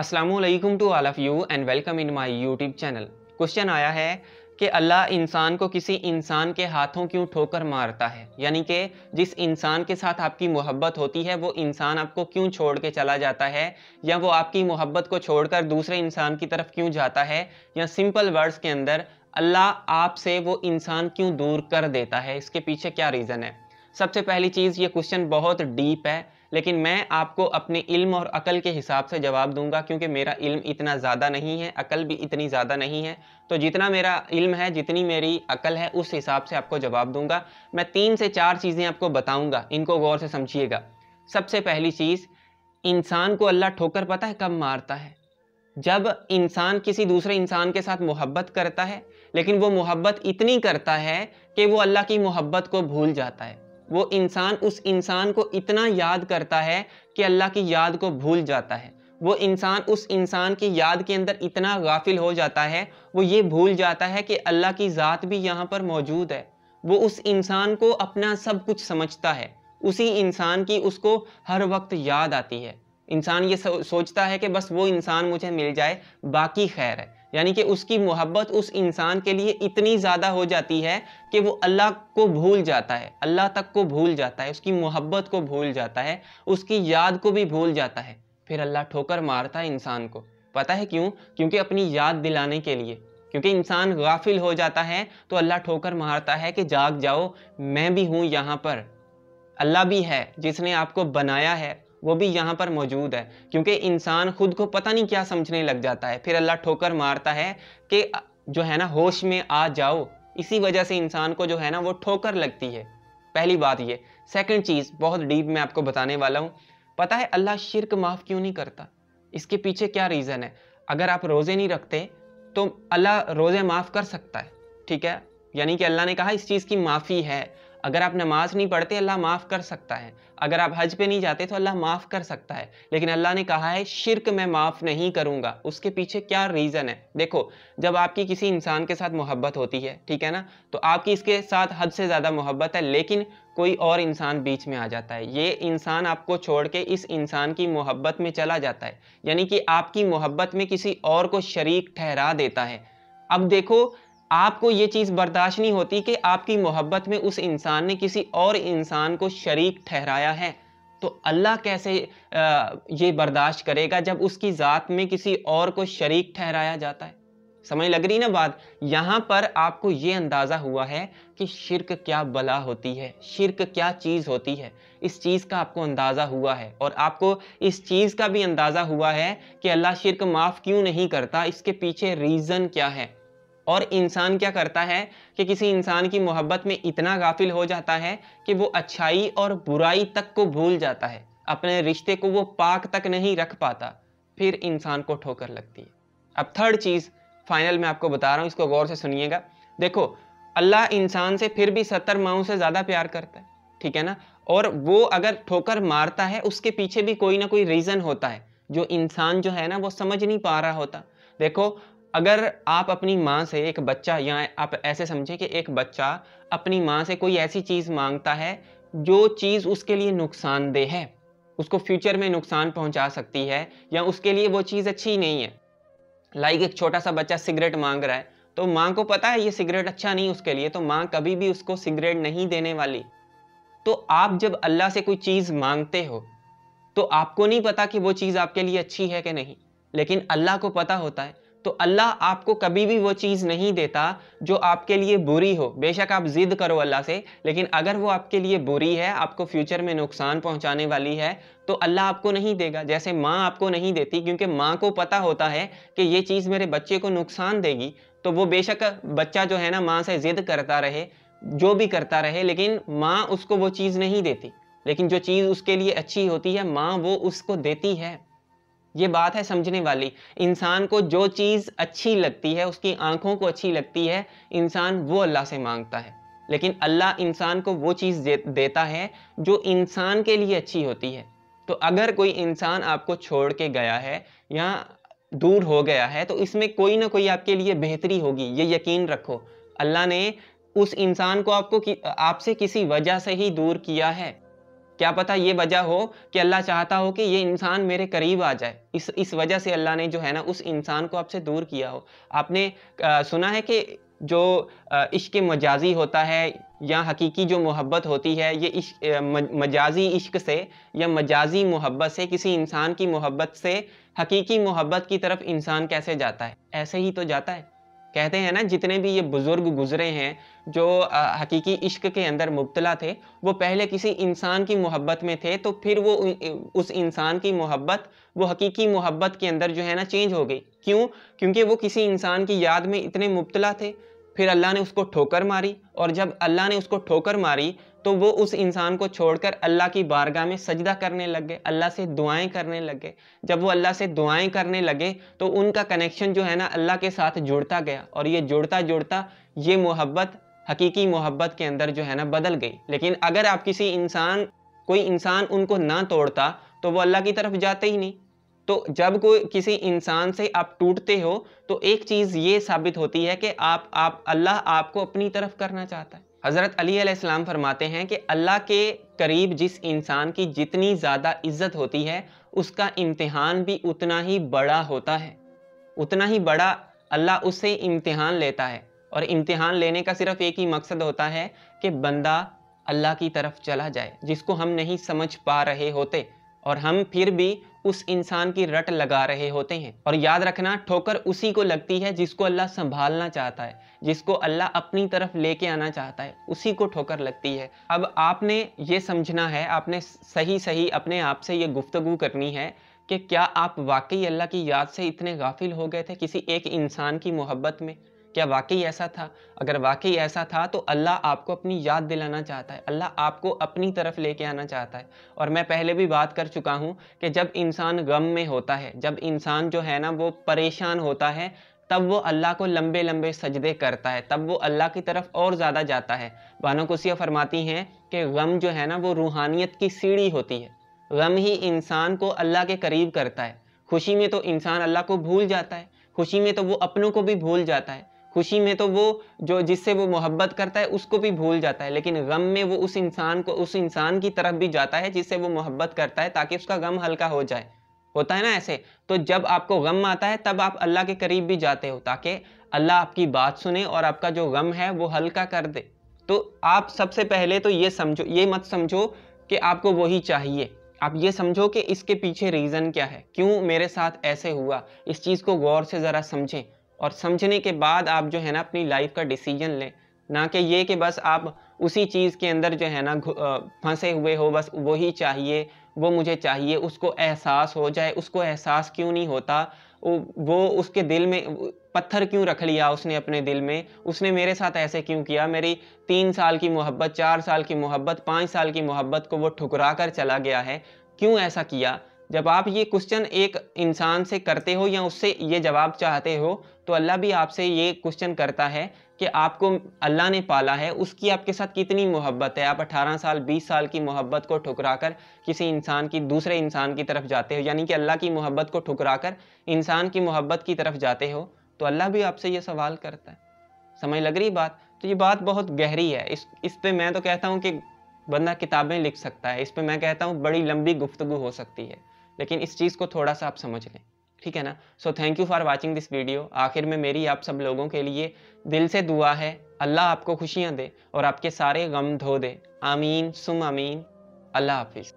Aslam to all of you and welcome in my YouTube channel question आया है कि अल्लाह इंसान को किसी इंसान के हाथों क्यों ठोकर मारता है यानी कि जिस इंसान के साथ आपकी मोहब्बत होती है वो इंसान आपको क्यों छोड़ के चला जाता है या वो आपकी मोहब्बत को छोड़कर दूसरे इंसान की तरफ क्यों जाता है या सिंपल वर्ड्स के अंदर अल्लाह आपसे वो इंसान क्यों दूर कर देता है इसके पीछे क्या रीज़न है सबसे पहली चीज़ ये क्वेश्चन बहुत डीप है लेकिन मैं आपको अपने इल्म और अकल के हिसाब से जवाब दूंगा क्योंकि मेरा इल्म इतना ज़्यादा नहीं है अकल भी इतनी ज़्यादा नहीं है तो जितना मेरा इल्म है जितनी मेरी अकल है उस हिसाब से आपको जवाब दूंगा मैं तीन से चार चीज़ें आपको बताऊंगा इनको गौर से समझिएगा सबसे पहली चीज़ इंसान को अल्लाह ठोकर पता है कब मारता है जब इंसान किसी दूसरे इंसान के साथ मोहब्बत करता है लेकिन वो मोहब्बत इतनी करता है कि वो अल्लाह की मोहब्बत को भूल जाता है वो इंसान उस इंसान को इतना याद करता है कि अल्लाह की याद को भूल जाता है वो इंसान उस इंसान की याद के अंदर इतना गाफिल हो जाता है वो ये भूल जाता है कि अल्लाह की ज़ात भी यहाँ पर मौजूद है वो उस इंसान को अपना सब कुछ समझता है उसी इंसान की उसको हर वक्त याद आती है इंसान ये सोचता है कि बस वो इंसान मुझे मिल जाए बाकी खैर है यानी कि उसकी मोहब्बत उस इंसान के लिए इतनी ज़्यादा हो जाती है कि वो अल्लाह को भूल जाता है अल्लाह तक को भूल जाता है उसकी मोहब्बत को भूल जाता है उसकी याद को भी भूल जाता है फिर अल्लाह ठोकर मारता है इंसान को पता है क्यों क्योंकि अपनी याद दिलाने के लिए क्योंकि इंसान गाफिल हो जाता है तो अल्लाह ठोकर मारता है कि जाग जाओ मैं भी हूँ यहाँ पर अल्लाह भी है जिसने आपको बनाया है वो भी यहाँ पर मौजूद है क्योंकि इंसान खुद को पता नहीं क्या समझने लग जाता है फिर अल्लाह ठोकर मारता है कि जो है ना होश में आ जाओ इसी वजह से इंसान को जो है ना वो ठोकर लगती है पहली बात ये सेकंड चीज़ बहुत डीप मैं आपको बताने वाला हूँ पता है अल्लाह शिरक माफ़ क्यों नहीं करता इसके पीछे क्या रीज़न है अगर आप रोज़े नहीं रखते तो अल्लाह रोज़े माफ़ कर सकता है ठीक है यानी कि अल्लाह ने कहा इस चीज़ की माफ़ी है अगर आप नमाज नहीं पढ़ते अल्लाह माफ़ कर सकता है अगर आप हज पे नहीं जाते तो अल्लाह माफ़ कर सकता है लेकिन अल्लाह ने कहा है शिरक मैं माफ़ नहीं करूँगा उसके पीछे क्या रीज़न है देखो जब आपकी किसी इंसान के साथ मोहब्बत होती है ठीक है ना तो आपकी इसके साथ हद से ज़्यादा मोहब्बत है लेकिन कोई और इंसान बीच में आ जाता है ये इंसान आपको छोड़ के इस इंसान की मोहब्बत में चला जाता है यानी कि आपकी मोहब्बत में किसी और को शरीक ठहरा देता है अब देखो आपको ये चीज़ बर्दाश्त नहीं होती कि आपकी मोहब्बत में उस इंसान ने किसी और इंसान को शरीक ठहराया है तो अल्लाह कैसे ये बर्दाश्त करेगा जब उसकी ज़ात में किसी और को शरीक ठहराया जाता है समझ लग रही ना बात यहाँ पर आपको ये अंदाज़ा हुआ है कि शिरक क्या बला होती है शिरक क्या चीज़ होती है इस चीज़ का आपको अंदाज़ा हुआ है और आपको इस चीज़ का भी अंदाज़ा हुआ है कि अल्लाह शिरक माफ़ क्यों नहीं करता इसके पीछे रीज़न क्या है और इंसान क्या करता है कि किसी इंसान की मोहब्बत में इतना गाफिल हो जाता है कि वो अच्छाई और बुराई तक को भूल जाता है अपने रिश्ते को वो पाक तक नहीं रख पाता फिर इंसान को ठोकर लगती है अब थर्ड चीज़ फाइनल मैं आपको बता रहा हूँ इसको गौर से सुनिएगा देखो अल्लाह इंसान से फिर भी सत्तर माओ से ज़्यादा प्यार करता है ठीक है ना और वो अगर ठोकर मारता है उसके पीछे भी कोई ना कोई रीज़न होता है जो इंसान जो है ना वो समझ नहीं पा रहा होता देखो अगर आप अपनी माँ से एक बच्चा या आप ऐसे समझें कि एक बच्चा अपनी माँ से कोई ऐसी चीज़ मांगता है जो चीज़ उसके लिए नुकसानदेह है उसको फ्यूचर में नुकसान पहुँचा सकती है या उसके लिए वो चीज़ अच्छी नहीं है लाइक एक छोटा सा बच्चा सिगरेट मांग रहा है तो माँ को पता है ये सिगरेट अच्छा नहीं उसके लिए तो माँ कभी भी उसको सिगरेट नहीं देने वाली तो आप जब अल्लाह से कोई चीज़ मांगते हो तो आपको नहीं पता कि वो चीज़ आपके लिए अच्छी है कि नहीं लेकिन अल्लाह को पता होता है तो अल्लाह आपको कभी भी वो चीज़ नहीं देता जो आपके लिए बुरी हो बेशक आप ज़िद करो अल्लाह से लेकिन अगर वो आपके लिए बुरी है आपको फ्यूचर में नुकसान पहुंचाने वाली है तो अल्लाह आपको नहीं देगा जैसे माँ आपको नहीं देती क्योंकि माँ को पता होता है कि ये चीज़ मेरे बच्चे को नुकसान देगी तो वो बेशक बच्चा जो है ना माँ से ज़िद करता रहे जो भी करता रहे लेकिन माँ उसको वो चीज़ नहीं देती लेकिन जो चीज़ उसके लिए अच्छी होती है माँ वो उसको देती है ये बात है समझने वाली इंसान को जो चीज़ अच्छी लगती है उसकी आंखों को अच्छी लगती है इंसान वो अल्लाह से मांगता है लेकिन अल्लाह इंसान को वो चीज़ दे, देता है जो इंसान के लिए अच्छी होती है तो अगर कोई इंसान आपको छोड़ के गया है या दूर हो गया है तो इसमें कोई ना कोई आपके लिए बेहतरी होगी ये यकीन रखो अल्लाह ने उस इंसान को आपको कि, आपसे किसी वजह से ही दूर किया है क्या पता ये वजह हो कि अल्लाह चाहता हो कि ये इंसान मेरे करीब आ जाए इस इस वजह से अल्लाह ने जो है ना उस इंसान को आपसे दूर किया हो आपने आ, सुना है कि जो इश्क मजाजी होता है या हकीकी जो मोहब्बत होती है ये इश्क मजाजी इश्क से या मजाजी मोहब्बत से किसी इंसान की मोहब्बत से हकीकी मोहब्बत की तरफ इंसान कैसे जाता है ऐसे ही तो जाता है कहते हैं ना जितने भी ये बुज़ुर्ग गुजरे हैं जो हकीकी इश्क के अंदर मुबतला थे वो पहले किसी इंसान की मोहब्बत में थे तो फिर वो उस इंसान की मोहब्बत वो हकीकी मोहब्बत के अंदर जो है ना चेंज हो गई क्यों क्योंकि वो किसी इंसान की याद में इतने मुबतला थे फिर अल्लाह ने उसको ठोकर मारी और जब अल्लाह ने उसको ठोकर मारी तो वो उस इंसान को छोड़कर अल्लाह की बारगाह में सजदा करने लग गए अल्लाह से दुआएं करने लग गए जब वो अल्लाह से दुआएं करने लगे तो उनका कनेक्शन जो है ना अल्लाह के साथ जुड़ता गया और ये जुड़ता जुड़ता ये मोहब्बत हकीकी मोहब्बत के अंदर जो है ना बदल गई लेकिन अगर आप किसी इंसान कोई इंसान उनको ना तोड़ता तो वो अल्लाह की तरफ जाते ही नहीं तो जब कोई किसी इंसान से आप टूटते हो तो एक चीज़ ये साबित होती है कि आप आप अल्लाह आपको अपनी तरफ करना चाहता है हज़रत अली अलैहिस्सलाम फरमाते हैं कि अल्लाह के करीब जिस इंसान की जितनी ज़्यादा इज्जत होती है उसका इम्तिहान भी उतना ही बड़ा होता है उतना ही बड़ा अल्लाह उससे इम्तिहान लेता है और इम्तिहान लेने का सिर्फ एक ही मकसद होता है कि बंदा अल्लाह की तरफ चला जाए जिसको हम नहीं समझ पा रहे होते और हम फिर भी उस इंसान की रट लगा रहे होते हैं और याद रखना ठोकर उसी को लगती है जिसको अल्लाह संभालना चाहता है जिसको अल्लाह अपनी तरफ लेके आना चाहता है उसी को ठोकर लगती है अब आपने ये समझना है आपने सही सही अपने आप से ये गुफ्तगु करनी है कि क्या आप वाकई अल्लाह की याद से इतने गाफिल हो गए थे किसी एक इंसान की मोहब्बत में क्या वाकई ऐसा था अगर वाकई ऐसा था तो अल्लाह आपको अपनी याद दिलाना चाहता है अल्लाह आपको अपनी तरफ लेके आना चाहता है और मैं पहले भी बात कर चुका हूँ कि जब इंसान गम में होता है जब इंसान जो है ना वो परेशान होता है तब वो अल्लाह को लंबे लंबे सजदे करता है तब वो अल्लाह की तरफ और ज़्यादा जाता है बानो कुसिया फरमाती हैं कि गम जो है ना वो रूहानियत की सीढ़ी होती है गम ही इंसान को अल्लाह के करीब करता है खुशी में तो इंसान अल्लाह को भूल जाता है खुशी में तो वो अपनों को भी भूल जाता है खुशी में तो वो जो जिससे वो मोहब्बत करता है उसको भी भूल जाता है लेकिन गम में वो उस इंसान को उस इंसान की तरफ भी जाता है जिससे वो मोहब्बत करता है ताकि उसका गम हल्का हो जाए होता है ना ऐसे तो जब आपको गम आता है तब आप अल्लाह के करीब भी जाते हो ताकि अल्लाह आपकी बात सुने और आपका जो गम है वो हल्का कर दे तो आप सबसे पहले तो ये समझो ये मत समझो कि आपको वही चाहिए आप ये समझो कि इसके पीछे रीज़न क्या है क्यों मेरे साथ ऐसे हुआ इस चीज़ को गौर से ज़रा समझें और समझने के बाद आप जो है ना अपनी लाइफ का डिसीजन लें ना कि ये कि बस आप उसी चीज़ के अंदर जो है ना फंसे हुए हो बस वही चाहिए वो मुझे चाहिए उसको एहसास हो जाए उसको एहसास क्यों नहीं होता वो उसके दिल में पत्थर क्यों रख लिया उसने अपने दिल में उसने मेरे साथ ऐसे क्यों किया मेरी तीन साल की मोहब्बत चार साल की मोहब्बत पाँच साल की मोहब्बत को वो ठुकरा कर चला गया है क्यों ऐसा किया जब आप ये क्वेश्चन एक इंसान से करते हो या उससे ये जवाब चाहते हो तो अल्लाह भी आपसे ये क्वेश्चन करता है कि आपको अल्लाह ने पाला है उसकी आपके साथ कितनी मोहब्बत है आप 18 साल 20 साल की मोहब्बत को ठुकरा कर किसी इंसान की दूसरे इंसान की तरफ जाते हो यानी कि अल्लाह की मोहब्बत को ठुकरा कर इंसान की मोहब्बत की तरफ जाते हो तो अल्लाह भी आपसे ये सवाल करता है समझ लग रही बात तो ये बात बहुत गहरी है इस इस पर मैं तो कहता हूँ कि बंदा किताबें लिख सकता है इस पर मैं कहता हूँ बड़ी लंबी गुफ्तगु हो सकती है लेकिन इस चीज़ को थोड़ा सा आप समझ लें ठीक है ना so thank you for watching this video आखिर में मेरी आप सब लोगों के लिए दिल से दुआ है अल्लाह आपको खुशियाँ दे और आपके सारे गम धो दे आमीन सुम आमीन अल्लाह हाफिज़